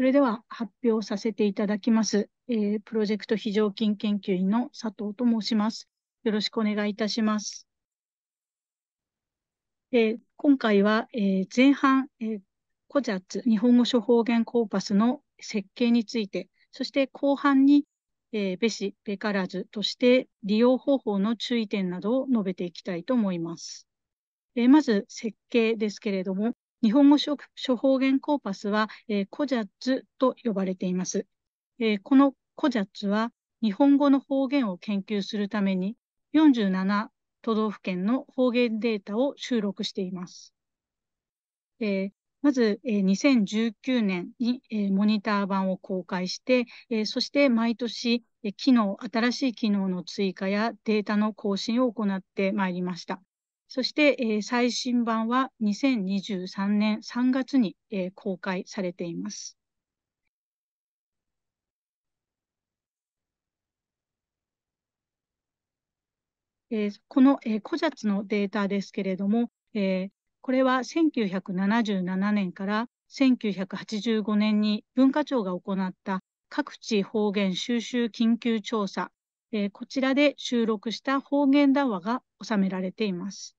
それでは発表させていただきます。えー、プロジェクト非常勤研究員の佐藤と申します。よろしくお願いいたします。えー、今回は、えー、前半、えー、コジャッツ日本語処方言コーパスの設計について、そして後半に、えー、べし、べからズとして利用方法の注意点などを述べていきたいと思います。えー、まず設計ですけれども、日本語処方言コーパスは、えー、コジャッツと呼ばれています。えー、このコジャッツは、日本語の方言を研究するために、47都道府県の方言データを収録しています。えー、まず、えー、2019年に、えー、モニター版を公開して、えー、そして毎年、え機能、新しい機能の追加やデータの更新を行ってまいりました。そして、えー、最新版は2023年3月に、えー、公開されています。えー、この、えー、コジのデータですけれども、えー、これは1977年から1985年に文化庁が行った各地方言収集緊急調査、えー、こちらで収録した方言談話が収められています。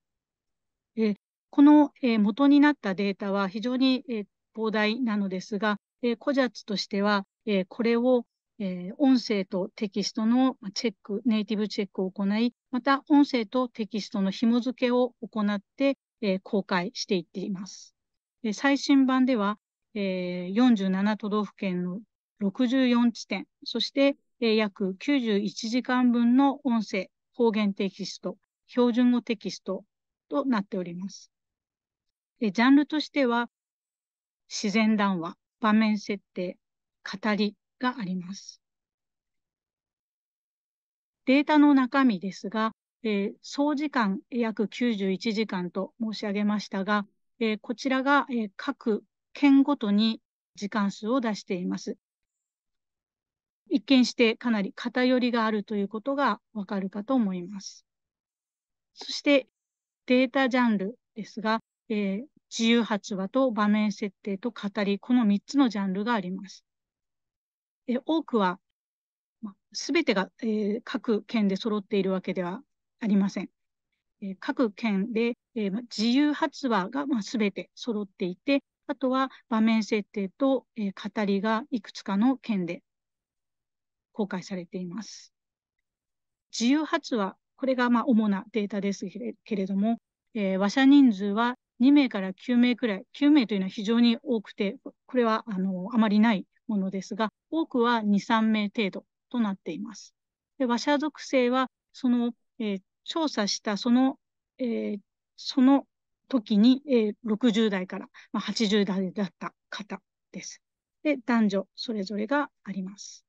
えこの、え元になったデータは非常に、え膨大なのですが、えー、コジャツとしては、えこれを、え音声とテキストのチェック、ネイティブチェックを行い、また音声とテキストの紐付けを行って、え公開していっています。え最新版では、え47都道府県の64地点、そして、え約91時間分の音声、方言テキスト、標準語テキスト、となっております。ジャンルとしては、自然談話、場面設定、語りがあります。データの中身ですが、えー、総時間約91時間と申し上げましたが、えー、こちらが、えー、各県ごとに時間数を出しています。一見してかなり偏りがあるということがわかるかと思います。そしてデータジャンルですが、えー、自由発話と場面設定と語り、この3つのジャンルがあります。えー、多くは、す、べ、てが、えー、各県で揃っているわけではありません。え各県で、え自由発話が、まあ、全て揃っていて、あとは場面設定と、え語りがいくつかの県で公開されています。自由発話これがまあ主なデータですけれども、えー、話人数は2名から9名くらい、9名というのは非常に多くて、これはあのあまりないものですが、多くは2、3名程度となっています。で話者属性は、その、えー、調査したその、えー、その時に、えー、60代から、まあ、80代だった方です。で、男女それぞれがあります。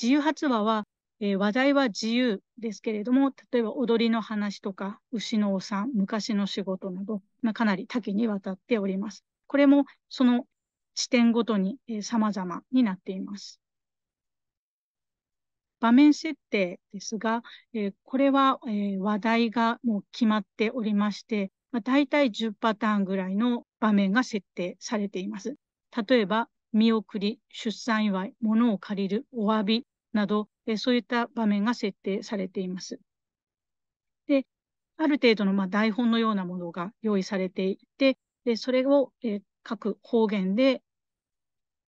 自由発話はえー、話題は自由ですけれども、例えば踊りの話とか、牛のお産、昔の仕事など、まあ、かなり多岐にわたっております。これもその地点ごとに、えー、様々になっています。場面設定ですが、えー、これは、えー、話題がもう決まっておりまして、まあ、大体10パターンぐらいの場面が設定されています。例えば、見送り、出産祝い、物を借りる、お詫びなど、えそういった場面が設定されています。で、ある程度のま台本のようなものが用意されていて、でそれを、え各方言で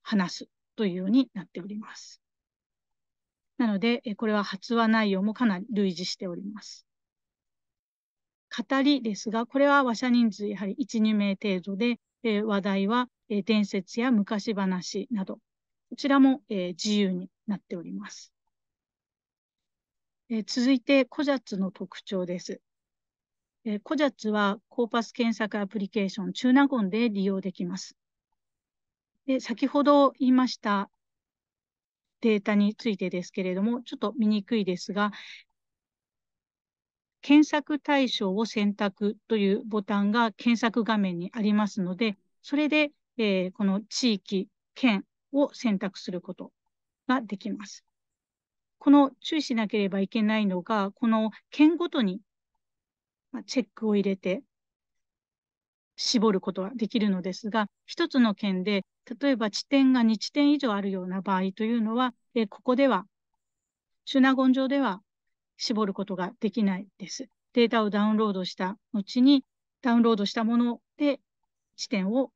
話すというようになっております。なので、これは発話内容もかなり類似しております。語りですが、これは話者人数やはり1、2名程度で、え話題は、え伝説や昔話など、こちらも、え自由になっております。え続いて、コジャツの特徴です。えコジャツは、コーパス検索アプリケーション、中納言で利用できます。で先ほど言いましたデータについてですけれども、ちょっと見にくいですが、検索対象を選択というボタンが検索画面にありますので、それで、えー、この地域、県を選択することができます。この注意しなければいけないのが、この県ごとにチェックを入れて絞ることはできるのですが、一つの県で、例えば地点が2地点以上あるような場合というのは、えここでは、シュナゴン上では絞ることができないです。データをダウンロードした後に、ダウンロードしたもので地点を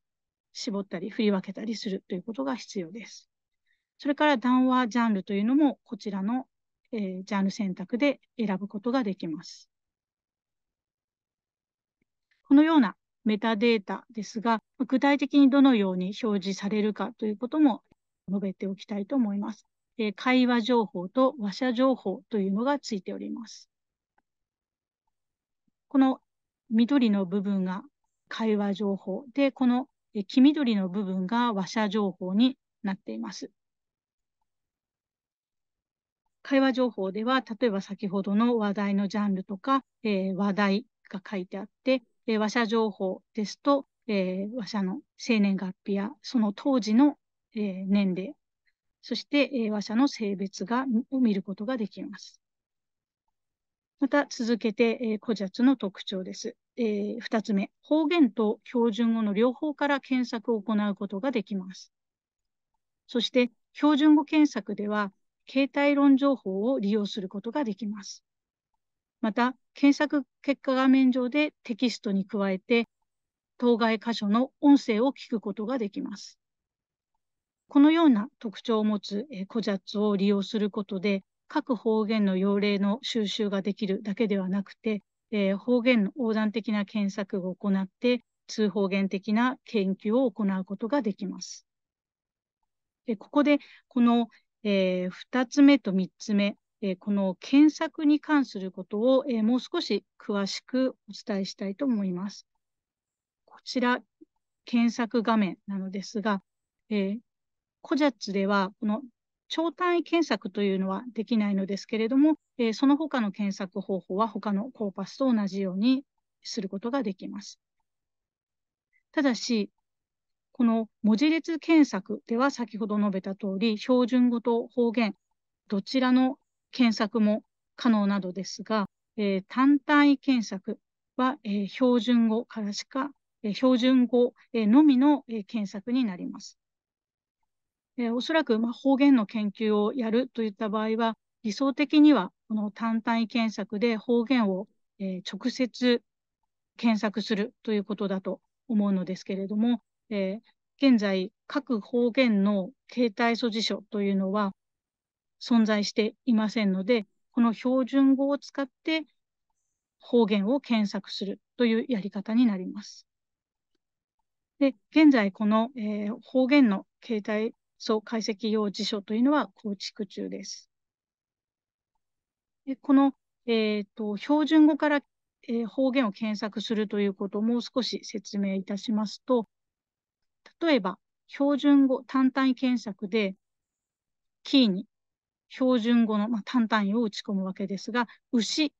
絞ったり振り分けたりするということが必要です。それから談話ジャンルというのもこちらの、えー、ジャンル選択で選ぶことができます。このようなメタデータですが、具体的にどのように表示されるかということも述べておきたいと思います。えー、会話情報と話者情報というのがついております。この緑の部分が会話情報で、この黄緑の部分が話者情報になっています。会話情報では、例えば先ほどの話題のジャンルとか、えー、話題が書いてあって、えー、話者情報ですと、えー、話者の生年月日やその当時の、えー、年齢、そして、えー、話者の性別がを見ることができます。また続けて、えー、古雑の特徴です。えー、つ目、方言と標準語の両方から検索を行うことができます。そして、標準語検索では、携帯論情報を利用することができます。また、検索結果画面上でテキストに加えて、当該箇所の音声を聞くことができます。このような特徴を持つコジャツを利用することで、各方言の用例の収集ができるだけではなくて、えー、方言の横断的な検索を行って、通方言的な研究を行うことができます。でここで、このえー、2つ目と3つ目、えー、この検索に関することを、えー、もう少し詳しくお伝えしたいと思います。こちら、検索画面なのですが、えー、コジャッツでは、この超単位検索というのはできないのですけれども、えー、その他の検索方法は他のコーパスと同じようにすることができます。ただし、この文字列検索では先ほど述べた通り、標準語と方言、どちらの検索も可能などですが、えー、単体検索は、えー、標準語からしか、えー、標準語、えのみの、え検索になります。えおそらく、まあ、方言の研究をやるといった場合は、理想的にはこの単体検索で方言を、え直接検索するということだと思うのですけれども、えー、現在、各方言の形態素辞書というのは存在していませんので、この標準語を使って方言を検索するというやり方になります。で現在、この、えー、方言の形態素解析用辞書というのは構築中です。でこの、えーと、と標準語から、えー、方言を検索するということをもう少し説明いたしますと、例えば、標準語単単検索で、キーに標準語の、まあ、単単を打ち込むわけですが、牛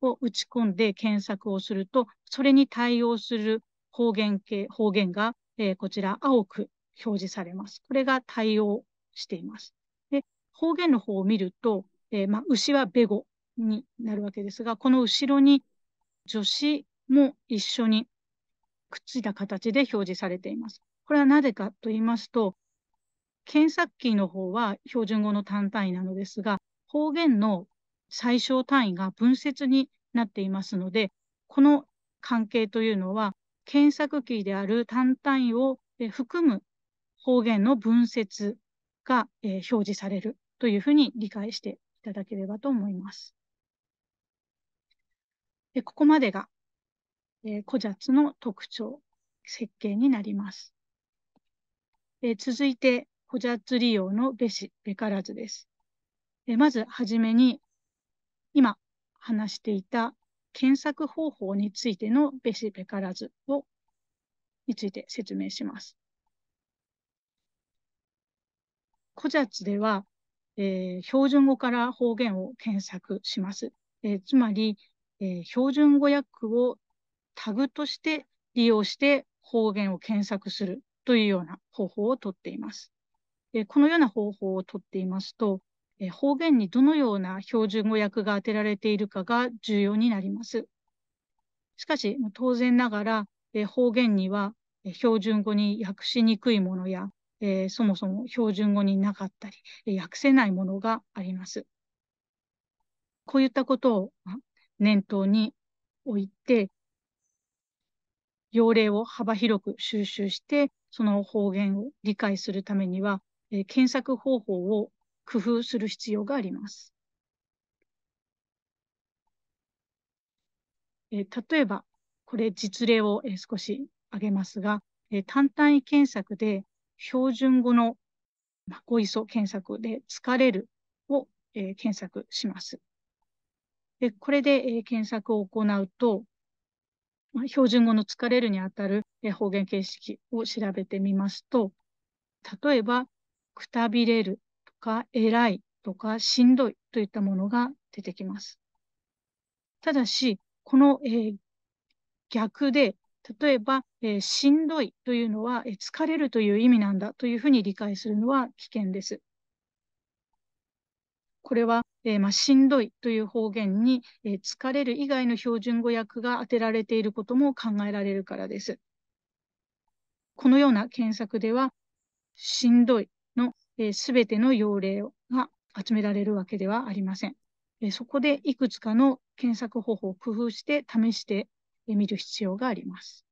を打ち込んで検索をすると、それに対応する方言系、方言が、えー、こちら青く表示されます。これが対応しています。で、方言の方を見ると、えー、まあ、牛はベゴになるわけですが、この後ろに助詞も一緒にくっついた形で表示されています。これはなぜかと言いますと、検索キーの方は標準語の単単位なのですが、方言の最小単位が分節になっていますので、この関係というのは、検索キーである単単位を含む方言の分節が、表示されるというふうに理解していただければと思います。でここまでがえー、古雑の特徴、設計になります。えー、続いて、古雑利用のべし、べからずです。えまずはじめに、今話していた検索方法についてのべし、べからずを、について説明します。古雑では、えー、標準語から方言を検索します。えー、つまり、えー、標準語訳をタグとして利用して方言を検索するというような方法をとっています。このような方法をとっていますと、方言にどのような標準語訳が当てられているかが重要になります。しかし、当然ながら、方言には標準語に訳しにくいものや、そもそも標準語になかったり、訳せないものがあります。こういったことを念頭に置いて、用例を幅広く収集して、その方言を理解するためには、え検索方法を工夫する必要があります。え例えば、これ実例を、え少し挙げますが、え単単位検索で標準語のまこいそ検索で疲れるを、え検索します。でこれで、え検索を行うと、ま標準語の疲れるにあたる方言形式を調べてみますと、例えば、くたびれるとか、偉いとか、しんどいといったものが出てきます。ただし、この、えー、逆で、例えば、えー、しんどいというのは、えー、疲れるという意味なんだというふうに理解するのは危険です。これは、えー、まあ、しんどいという方言に、えー、疲れる以外の標準語訳が当てられていることも考えられるからです。このような検索では、しんどいのすべ、えー、ての要例が集められるわけではありません。えそこでいくつかの検索方法を工夫して試してみる必要があります。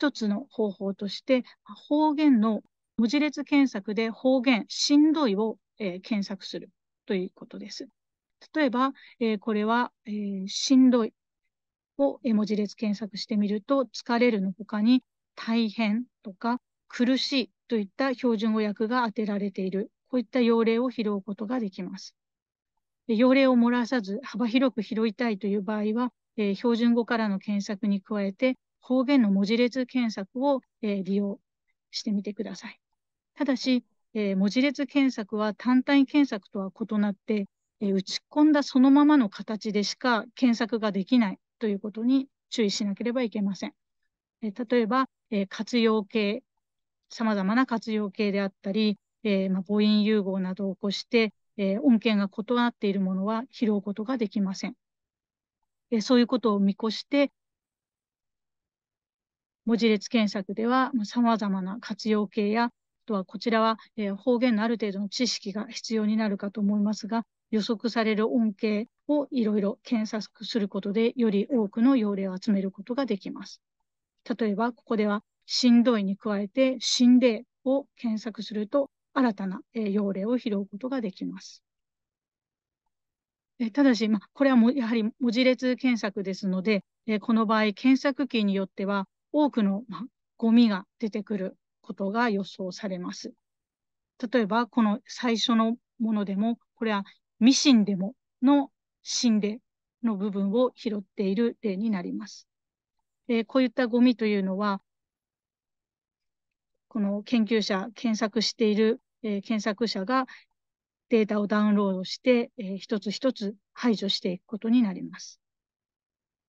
1つの方法として、方言の文字列検索で方言、しんどいを、えー、検索するということです。例えば、えー、これは、えー、しんどいを、え文字列検索してみると、疲れるの他に大変とか苦しいといった標準語訳が当てられている、こういった要例を拾うことができます。要例を漏らさず幅広く拾いたいという場合は、えー、標準語からの検索に加えて、方言の文字列検索を、え利用してみてください。ただし、え文字列検索は単体検索とは異なって、え打ち込んだそのままの形でしか検索ができないということに注意しなければいけません。え例えば、え活用形、さまざまな活用形であったり、えー、まあ、母音融合などを起こして、えー、音源が異なっているものは拾うことができません。えー、そういうことを見越して、文字列検索では、さまざまな活用形や、あとはこちらは、えー、方言のある程度の知識が必要になるかと思いますが、予測される恩恵をいろいろ検索することで、より多くの要例を集めることができます。例えば、ここでは、しんどいに加えて、んでを検索すると、新たな、え要例を拾うことができます。えただし、まあ、これはもやはり文字列検索ですので、えこの場合、検索キーによっては、多くの、まあ、ゴミが出てくることが予想されます。例えば、この最初のものでも、これはミシンでもの芯での部分を拾っている例になります。えー、こういったゴミというのは、この研究者、検索している、えー、検索者がデータをダウンロードして、えー、一つ一つ排除していくことになります。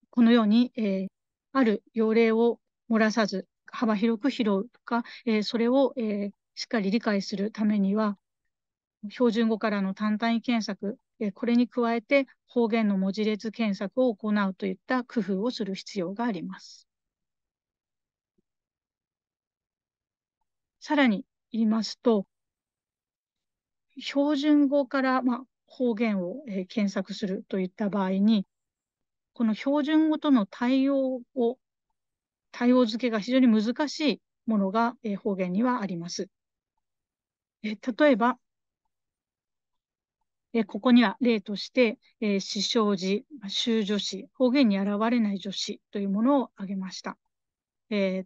このように、えー、ある用例を漏らさず、幅広く拾うとか、えー、それを、えー、しっかり理解するためには、標準語からの単単位検索、えこれに加えて方言の文字列検索を行うといった工夫をする必要があります。さらに言いますと、標準語から、まあ、方言を、え検索するといった場合に、この標準語との対応を対応付けが非常に難しいものが、え方言にはあります。え例えば、えここには例として、えー、死傷時、修助詞、方言に現れない助詞というものを挙げました。えー、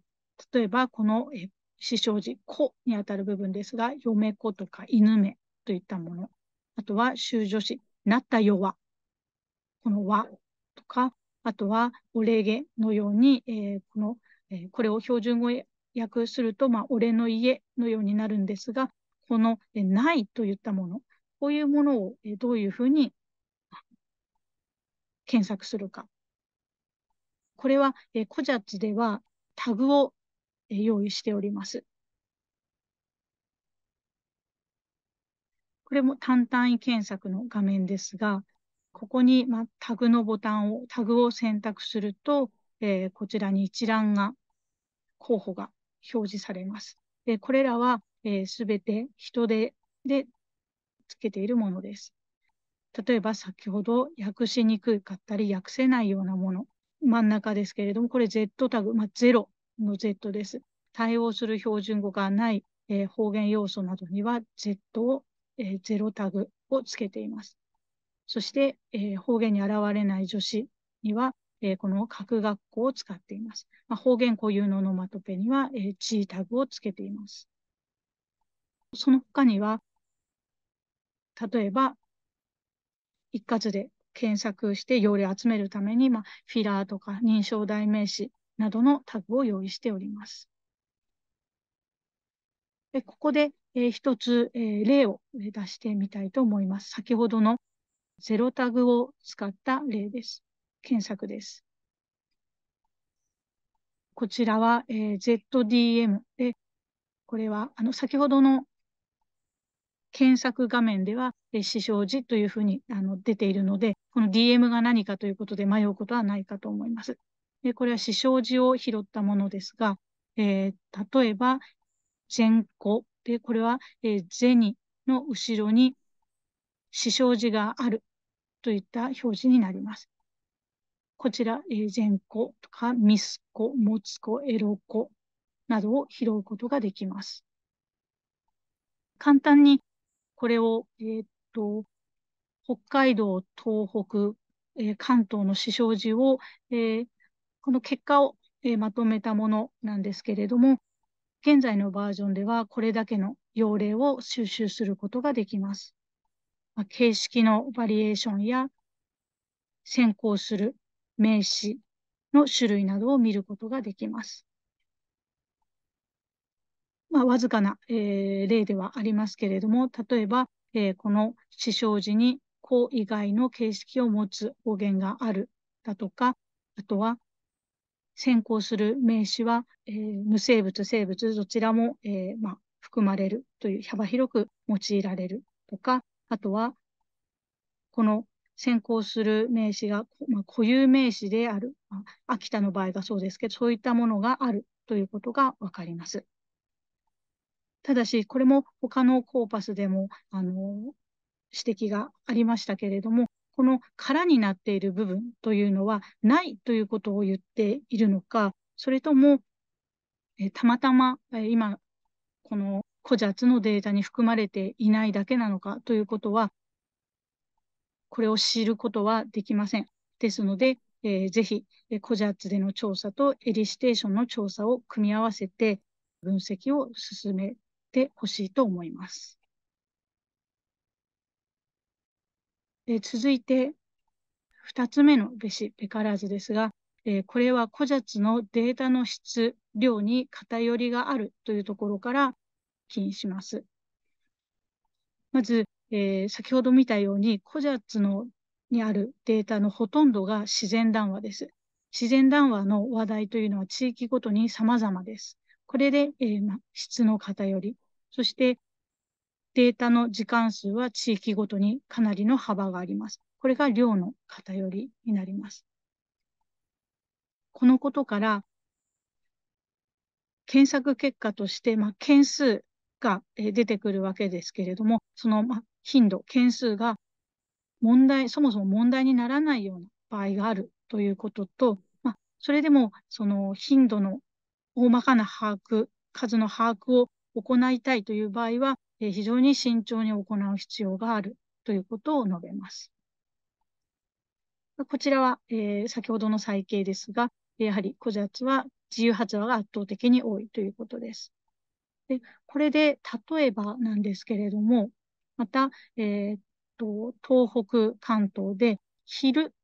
例えば、この、えー、死傷時、子にあたる部分ですが、嫁子とか犬目といったもの。あとは、修助詞、なったよは、この和とか、あとはお礼げのように、えー、この、えー、これを標準語訳すると、まあ、俺の家のようになるんですが、この、えー、ないといったもの、こういうものを、えー、どういうふうに検索するか。これは、えー、コジャッジではタグを、えー、用意しております。これも単単位検索の画面ですが、ここに、まあ、タグのボタンを、タグを選択すると、えー、こちらに一覧が、候補が表示されます。でこれらはすべ、えー、て人手でつけているものです。例えば先ほど訳しにくかったり訳せないようなもの。真ん中ですけれども、これ Z タグ、まあ、0の Z です。対応する標準語がない、えー、方言要素などには Z を、えー、0タグをつけています。そして、えー、方言に現れない助詞には、えー、この格学校を使っています。まあ、方言固有のノマトペには、えー、地位タグをつけています。その他には、例えば、一括で検索して用例を集めるために、まあ、フィラーとか認証代名詞などのタグを用意しております。でここで、えー、一つ、えー、例を出してみたいと思います。先ほどのゼロタグを使った例です。検索です。こちらは、えー、ZDM で、これはあの先ほどの検索画面では、えー、死傷時というふうにあの出ているので、この DM が何かということで迷うことはないかと思います。でこれは死傷時を拾ったものですが、えー、例えば、前後で、これは、えー、ゼニの後ろに死傷児があるといった表示になります。こちら、え善子とか、ミス子、モツ子、エロ子などを拾うことができます。簡単にこれを、えー、っと、北海道、東北、えー、関東の死傷時を、えー、この結果を、えまとめたものなんですけれども、現在のバージョンではこれだけの要例を収集することができます。ま形式のバリエーションや先行する名詞の種類などを見ることができます。まあ、わずかな、えー、例ではありますけれども、例えば、えー、この死傷時にう以外の形式を持つ語源があるだとか、あとは先行する名詞は、えー、無生物、生物どちらも、えーまあ、含まれるという幅広く用いられるとか、あとは、この先行する名詞が、まあ、固有名詞である、まあ、秋田の場合がそうですけど、そういったものがあるということがわかります。ただし、これも他のコーパスでも、あの、指摘がありましたけれども、この空になっている部分というのはないということを言っているのか、それとも、えたまたま、え今、この個雑のデータに含まれていないだけなのかということは、これを知ることはできません。ですので、えー、ぜひ、コジャツでの調査とエリステーションの調査を組み合わせて分析を進めてほしいと思います。え続いて、2つ目のべし、べカラーズですが、えこれはコジャツのデータの質、量に偏りがあるというところから、起します。まず、えー、先ほど見たように、コジャツのにあるデータのほとんどが自然談話です。自然談話の話題というのは地域ごとに様々です。これで、えー、ま、質の偏り、そしてデータの時間数は地域ごとにかなりの幅があります。これが量の偏りになります。このことから、検索結果として、ま、件数か出てくるわけですけれども、その頻度、件数が問題、そもそも問題にならないような場合があるということと、まあ、それでもその頻度の大まかな把握、数の把握を行いたいという場合は、非常に慎重に行う必要があるということを述べます。こちらは、えー、先ほどの再計ですが、やはり古雑は自由発話が圧倒的に多いということです。で、これで例えばなんですけれども、また、えー、っと、東北、関東で昼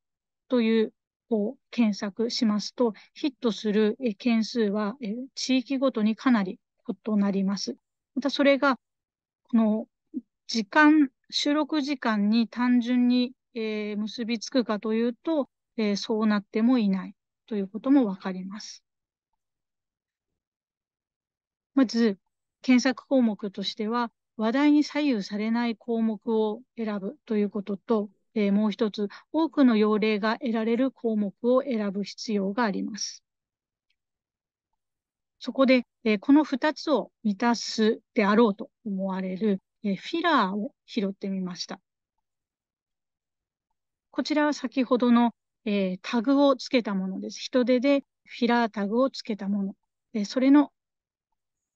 というを検索しますと、ヒットする件数は地域ごとにかなり異なります。またそれが、この時間、収録時間に単純に、え結びつくかというと、えそうなってもいないということもわかります。まず、検索項目としては、話題に左右されない項目を選ぶということと、えー、もう一つ、多くの要例が得られる項目を選ぶ必要があります。そこで、えー、この2つを満たすであろうと思われる、えー、フィラーを拾ってみました。こちらは先ほどの、えタグをつけたものです。人手でフィラータグをつけたもの。えそれの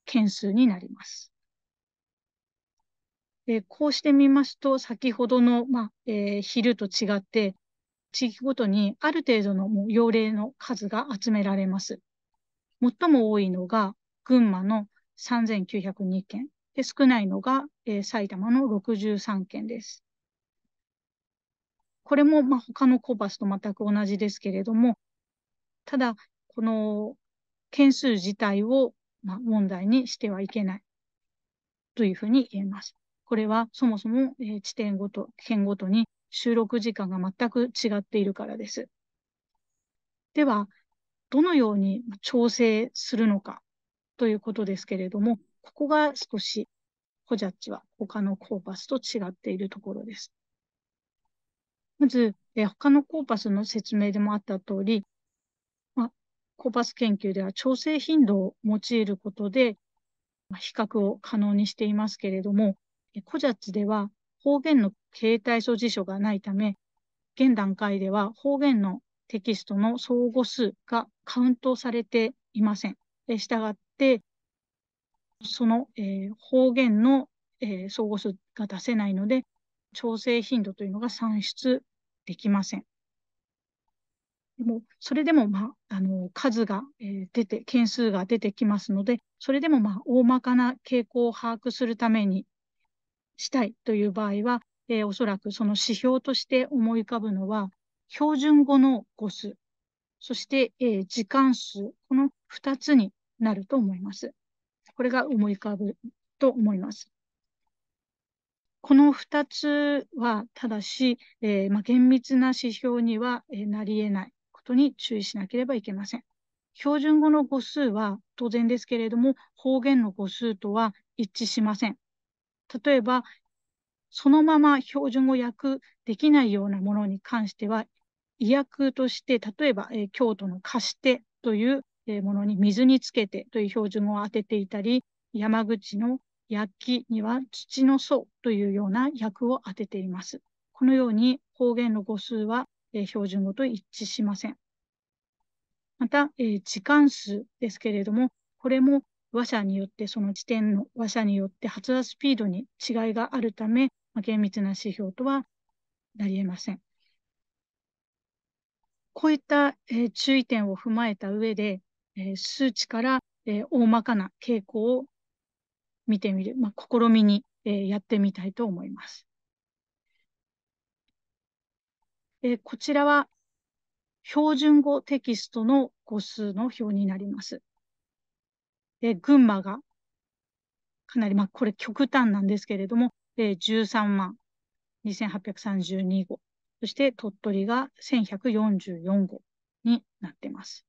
件数になります。でこうしてみますと、先ほどの、まあ、えー、昼と違って、地域ごとにある程度のもう用例の数が集められます。最も多いのが群馬の3902件、で少ないのが、えー、埼玉の63件です。これも、まあ、他のコバスと全く同じですけれども、ただ、この件数自体をまあ、問題にしてはいけないというふうに言えます。これはそもそも、え地点ごと、県ごとに収録時間が全く違っているからです。では、どのように調整するのかということですけれども、ここが少しホジャッジは他のコーパスと違っているところです。まず、え他のコーパスの説明でもあった通り、コーパス研究では調整頻度を用いることで、比較を可能にしていますけれども、コジャッツでは方言の形態素辞書がないため、現段階では方言のテキストの相互数がカウントされていません。したがって、その、えー、方言の、えー、相互数が出せないので、調整頻度というのが算出できません。でも、それでも、まあ、あの、数が、え出て、件数が出てきますので、それでも、まあ、大まかな傾向を把握するためにしたいという場合は、えー、おそらくその指標として思い浮かぶのは、標準語の語数、そして、えー、時間数、この2つになると思います。これが思い浮かぶと思います。この2つは、ただし、えー、まあ、厳密な指標には、えなり得ないことに注意しなければいけません。標準語の語数は当然ですけれども、方言の語数とは一致しません。例えば、そのまま標準語訳できないようなものに関しては、意訳として、例えば、えー、京都の貸してという、えー、ものに水につけてという標準語を当てていたり、山口の焼きには土の層というような訳を当てています。このように方言の語数はえ標準語と一致しません。また、え時間数ですけれども、これも話者によって、その時点の話者によって発達スピードに違いがあるため、ま厳密な指標とはなり得ません。こういった、え注意点を踏まえた上で、え数値から、え大まかな傾向を見てみる、まあ、試みに、えやってみたいと思います。えこちらは標準語テキストの語数の表になります。え群馬がかなり、まあ、これ極端なんですけれども、え13万2832語、そして鳥取が1144語になってます。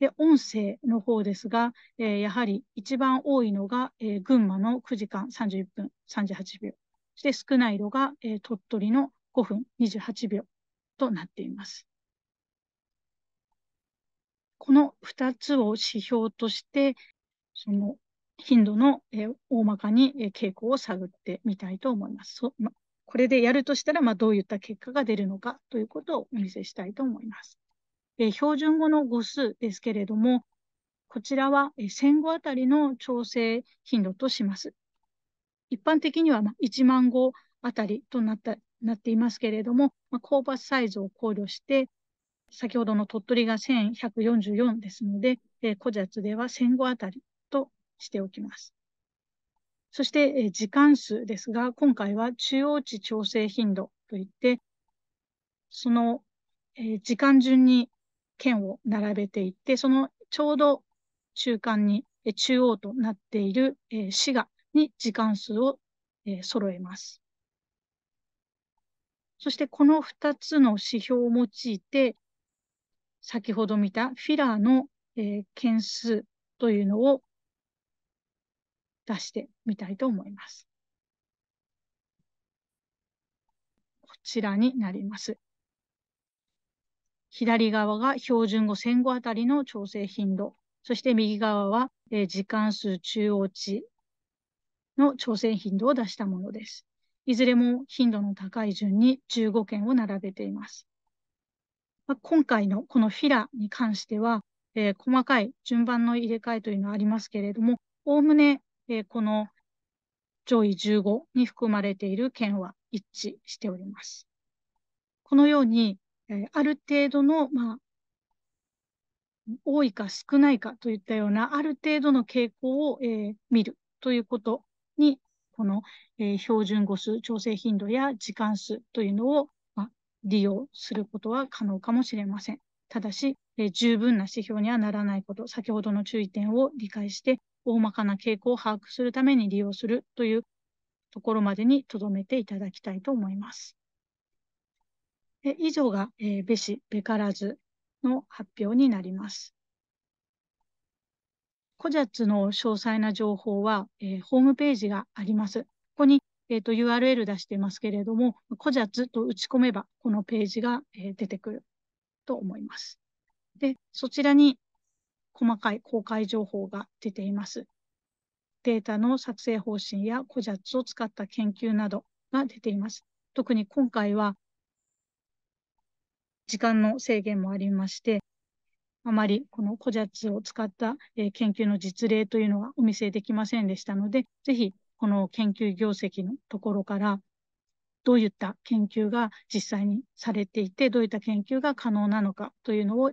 で、音声の方ですが、えー、やはり一番多いのが、えー、群馬の9時間31分38秒、そして少ないのが、えー、鳥取の5分28秒となっています。この2つを指標として、その頻度の大まかに傾向を探ってみたいと思います。これでやるとしたら、まどういった結果が出るのかということをお見せしたいと思います。え標準語の語数ですけれども、こちらは戦後あたりの調整頻度とします。一般的には1万語あたりとなったなっていますけれども、まあ、香ばサイズを考慮して、先ほどの鳥取が1144ですので、えー、古ジでは1005あたりとしておきます。そして、えー、時間数ですが、今回は中央値調整頻度といって、その、えー、時間順に県を並べていって、そのちょうど中間に、えー、中央となっている、えー、滋賀に時間数を、えー、揃えます。そしてこの2つの指標を用いて、先ほど見たフィラーの、えー、件数というのを出してみたいと思います。こちらになります。左側が標準語戦後あたりの調整頻度、そして右側は、えー、時間数中央値の調整頻度を出したものです。いずれも頻度の高い順に15件を並べています。まあ、今回のこのフィラに関しては、えー、細かい順番の入れ替えというのはありますけれども、おおむね、えー、この上位15に含まれている件は一致しております。このように、えー、ある程度の、まあ、多いか少ないかといったような、ある程度の傾向を、えー、見るということにこの、えー、標準語数、調整頻度や時間数というのを、ま利用することは可能かもしれません。ただし、えー、十分な指標にはならないこと、先ほどの注意点を理解して、大まかな傾向を把握するために利用するというところまでに留めていただきたいと思います。以上が、えー、ベシ、ベカラズの発表になります。コジャッツの詳細な情報は、えー、ホームページがあります。ここに、えーと、URL 出してますけれども、コジャッツと打ち込めば、このページが、えー、出てくると思います。で、そちらに細かい公開情報が出ています。データの作成方針やコジャッツを使った研究などが出ています。特に今回は時間の制限もありまして、あまりこのコジャツを使った、え研究の実例というのはお見せできませんでしたので、ぜひこの研究業績のところからどういった研究が実際にされていて、どういった研究が可能なのかというのを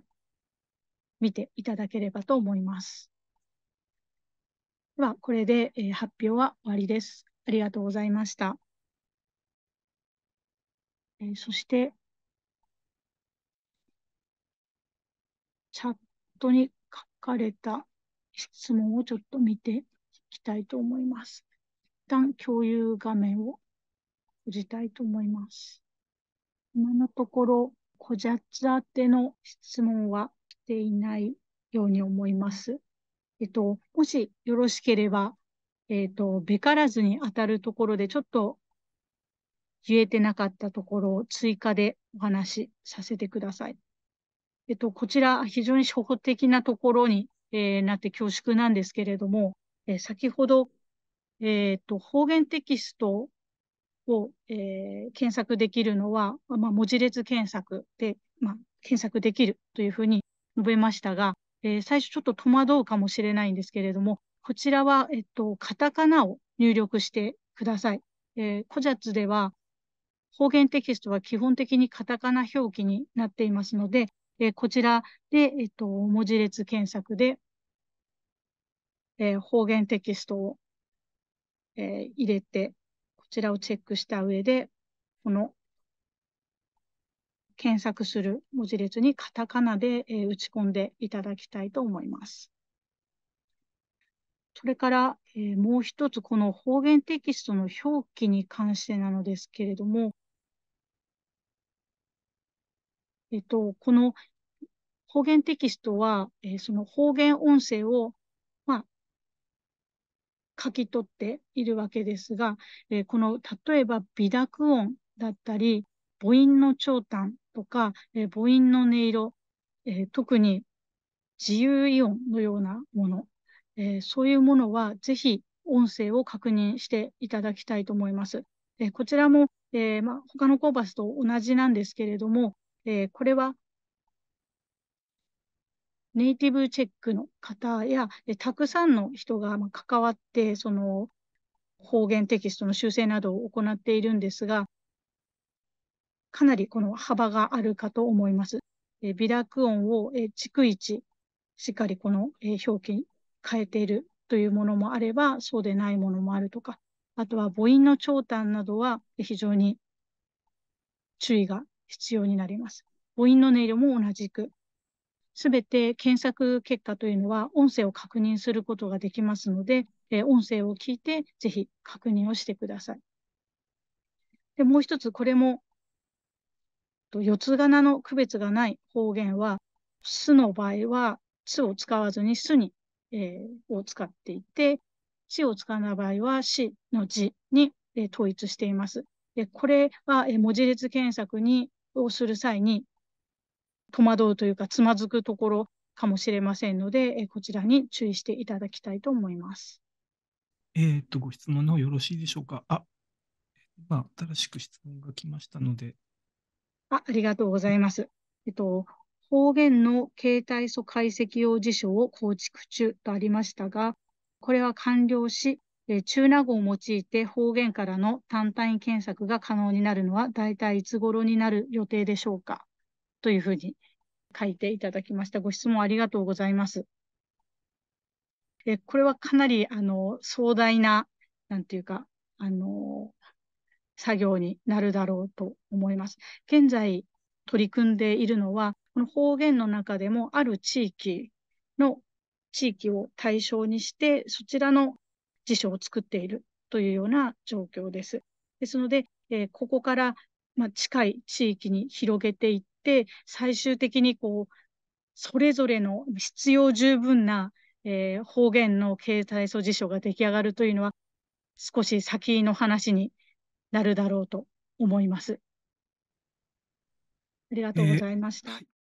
見ていただければと思います。では、これで発表は終わりです。ありがとうございました。そして、チャットに書かれた質問をちょっと見ていきたいと思います。一旦共有画面を閉じたいと思います。今のところ、小ジャッジ宛ての質問は来ていないように思います。えっと、もしよろしければ、えっと、べからずに当たるところでちょっと言えてなかったところを追加でお話しさせてください。えっと、こちら、非常に初歩的なところに、えー、なって恐縮なんですけれども、えー、先ほど、えー、っと、方言テキストを、えー、検索できるのは、まあ、文字列検索で、まあ、検索できるというふうに述べましたが、えー、最初ちょっと戸惑うかもしれないんですけれども、こちらは、えっと、カタカナを入力してください。えー、コジャツでは、方言テキストは基本的にカタカナ表記になっていますので、えこちらで、えっと、文字列検索で、え方言テキストを、え入れて、こちらをチェックした上で、この検索する文字列にカタカナで、え打ち込んでいただきたいと思います。それから、えー、もう一つ、この方言テキストの表記に関してなのですけれども、えっと、この方言テキストは、えー、その方言音声を、まあ、書き取っているわけですが、えー、この、例えば、微濁音だったり、母音の長短とか、えー、母音の音色、え特に自由イオンのようなもの、えそういうものは、ぜひ、音声を確認していただきたいと思います。えこちらも、えま他のコーパスと同じなんですけれども、えこれはネイティブチェックの方や、たくさんの人が関わって、その方言テキストの修正などを行っているんですが、かなりこの幅があるかと思います。え微濁音をえ逐一しっかりこのえ表記に変えているというものもあれば、そうでないものもあるとか、あとは母音の長短などは非常に注意が必要になります。母音の音色も同じくすべて検索結果というのは音声を確認することができますので、え音声を聞いてぜひ確認をしてください。でもう一つ、これも四つ仮名の区別がない方言は、すの場合は、つを使わずにすに、えー、を使っていて、しを使わない場合は、しの字に、えー、統一しています。でこれは、えー、文字列検索にをする際に、戸惑うというか、つまずくところかもしれませんので、えこちらに注意していただきたいと思います。えっ、と、ご質問のよろしいでしょうか。あ、今、新しく質問が来ましたので。あありがとうございます。えっと、方言の携帯素解析用辞書を構築中とありましたが、これは完了し、え中納言を用いて方言からの単単位検索が可能になるのは大体いつ頃になる予定でしょうかというふうに書いていただきました。ご質問ありがとうございます。でこれはかなりあの壮大な、なんていうか、あの作業になるだろうと思います。現在取り組んでいるのは、この方言の中でもある地域の地域を対象にして、そちらの辞書を作っているというような状況です。ですので、えー、ここから、ま近い地域に広げていっ、最終的にこう、それぞれの必要十分な、えー、方言の経済素辞書が出来上がるというのは、少し先の話になるだろうと思います。ありがとうございました。えーはい